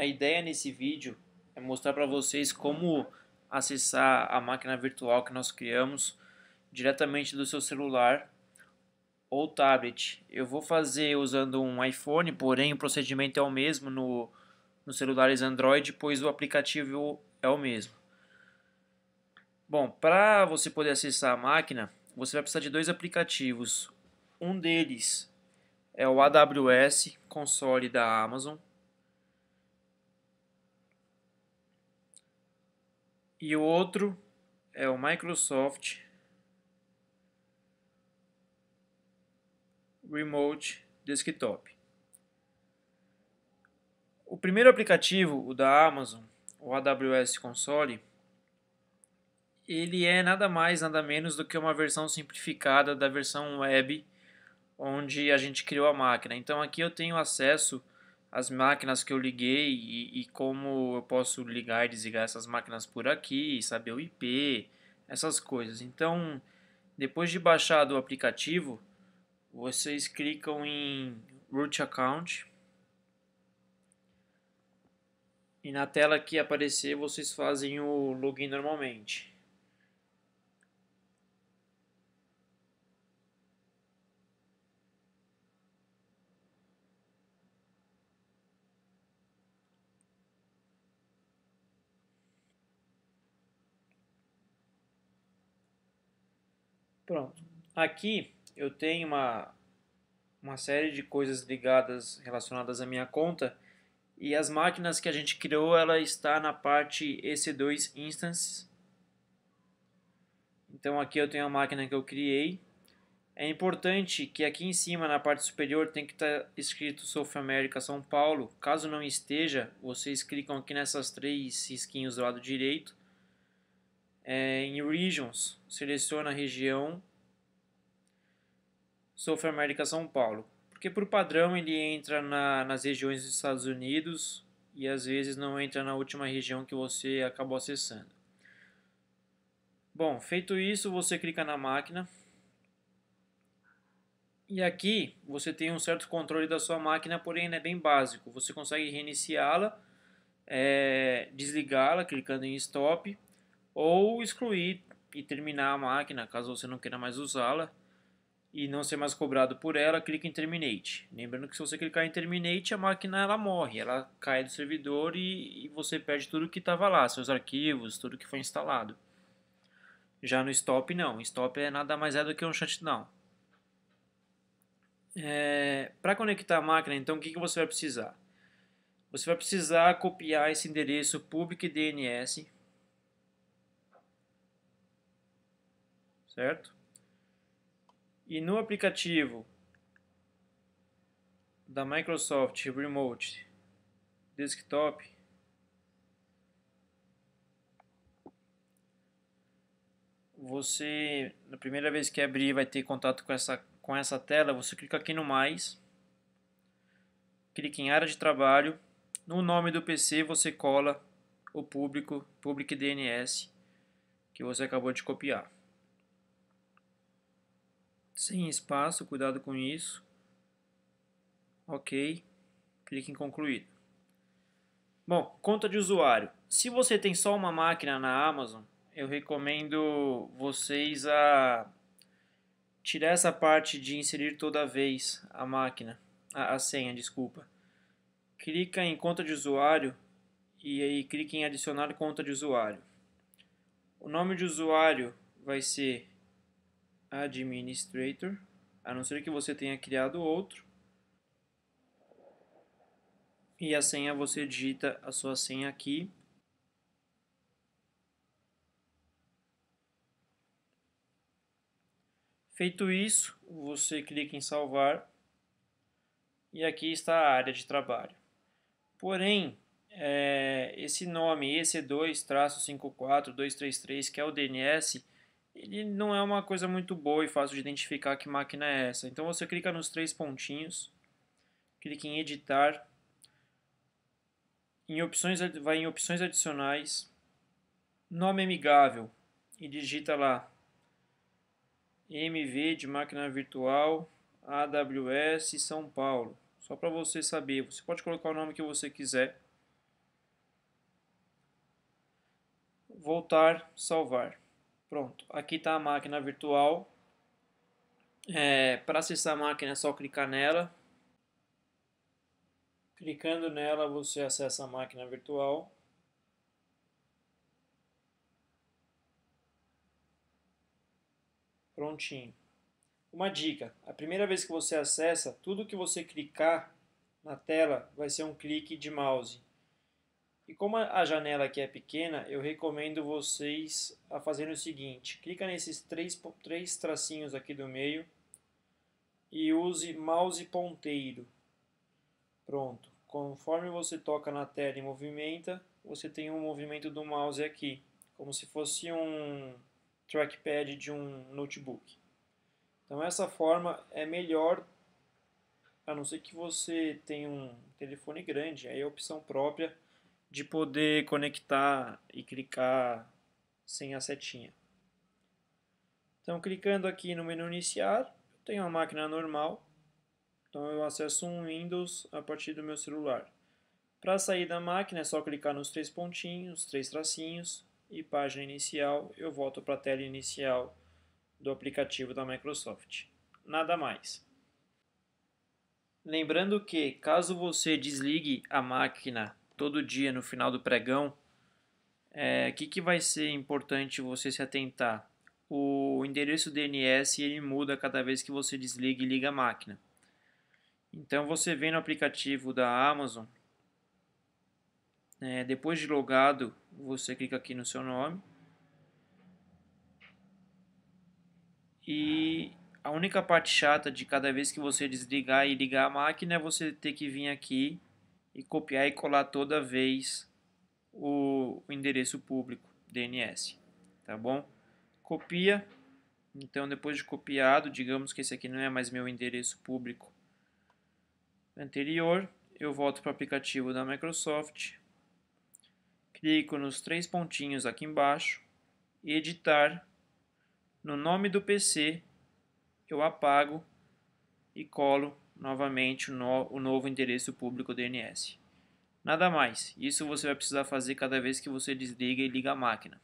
A ideia nesse vídeo é mostrar para vocês como acessar a máquina virtual que nós criamos diretamente do seu celular ou tablet. Eu vou fazer usando um iPhone, porém o procedimento é o mesmo no, nos celulares Android, pois o aplicativo é o mesmo. Bom, para você poder acessar a máquina, você vai precisar de dois aplicativos. Um deles é o AWS Console da Amazon E o outro é o Microsoft Remote Desktop. O primeiro aplicativo, o da Amazon, o AWS Console, ele é nada mais, nada menos do que uma versão simplificada da versão web onde a gente criou a máquina. Então aqui eu tenho acesso as máquinas que eu liguei e, e, como eu posso ligar e desligar essas máquinas por aqui, saber o IP, essas coisas. Então, depois de baixado o aplicativo, vocês clicam em Root Account e na tela que aparecer vocês fazem o login normalmente. Pronto. Aqui eu tenho uma, uma série de coisas ligadas, relacionadas à minha conta. E as máquinas que a gente criou, ela está na parte EC2 Instances. Então aqui eu tenho a máquina que eu criei. É importante que aqui em cima, na parte superior, tem que estar tá escrito South America São Paulo. Caso não esteja, vocês clicam aqui nessas três risquinhos do lado direito é, em Regions, seleciona a região South América São Paulo. Porque por padrão ele entra na, nas regiões dos Estados Unidos e às vezes não entra na última região que você acabou acessando. Bom, feito isso, você clica na máquina. E aqui você tem um certo controle da sua máquina, porém é bem básico. Você consegue reiniciá-la, é, desligá-la clicando em Stop ou excluir e terminar a máquina, caso você não queira mais usá-la e não ser mais cobrado por ela, clique em Terminate. Lembrando que se você clicar em Terminate, a máquina ela morre, ela cai do servidor e, e você perde tudo que estava lá, seus arquivos, tudo que foi instalado. Já no Stop não, Stop é nada mais é do que um shutdown. É, Para conectar a máquina, então o que, que você vai precisar? Você vai precisar copiar esse endereço public DNS certo? E no aplicativo da Microsoft Remote Desktop, você, na primeira vez que abrir, vai ter contato com essa, com essa tela. Você clica aqui no mais, clica em área de trabalho. No nome do PC, você cola o público, public DNS, que você acabou de copiar sem espaço, cuidado com isso. Ok, clique em concluir. Bom, conta de usuário. Se você tem só uma máquina na Amazon, eu recomendo vocês a tirar essa parte de inserir toda vez a máquina, a, a senha, desculpa. Clica em conta de usuário e aí clique em adicionar conta de usuário. O nome de usuário vai ser administrator, a não ser que você tenha criado outro. E a senha você digita a sua senha aqui. Feito isso, você clica em salvar e aqui está a área de trabalho. Porém, é, esse nome EC2-54233, que é o DNS, ele não é uma coisa muito boa e fácil de identificar que máquina é essa. Então você clica nos três pontinhos, clica em editar, em opções, vai em opções adicionais, nome amigável e digita lá MV de máquina virtual AWS São Paulo. Só para você saber, você pode colocar o nome que você quiser. Voltar, salvar. Pronto, aqui está a máquina virtual. É, Para acessar a máquina é só clicar nela. Clicando nela você acessa a máquina virtual. Prontinho. Uma dica, a primeira vez que você acessa, tudo que você clicar na tela vai ser um clique de mouse. E como a janela aqui é pequena, eu recomendo vocês a fazerem o seguinte, clica nesses três, três tracinhos aqui do meio e use mouse ponteiro. Pronto. Conforme você toca na tela e movimenta, você tem um movimento do mouse aqui, como se fosse um trackpad de um notebook. Então essa forma é melhor, a não ser que você tenha um telefone grande, aí é opção própria, de poder conectar e clicar sem a setinha. Então, clicando aqui no menu iniciar, eu tenho uma máquina normal. Então, eu acesso um Windows a partir do meu celular. Para sair da máquina, é só clicar nos três pontinhos, três tracinhos e página inicial. Eu volto para a tela inicial do aplicativo da Microsoft. Nada mais. Lembrando que, caso você desligue a máquina todo dia no final do pregão, o é, que, que vai ser importante você se atentar? O endereço DNS ele muda cada vez que você desliga e liga a máquina. Então você vem no aplicativo da Amazon, é, depois de logado você clica aqui no seu nome e a única parte chata de cada vez que você desligar e ligar a máquina é você ter que vir aqui e copiar e colar toda vez o, endereço público DNS, tá bom? Copia, então depois de copiado, digamos que esse aqui não é mais meu endereço público anterior, eu volto para o aplicativo da Microsoft, clico nos três pontinhos aqui embaixo, editar, no nome do PC eu apago e colo novamente o, no, o novo endereço público DNS. Nada mais, isso você vai precisar fazer cada vez que você desliga e liga a máquina.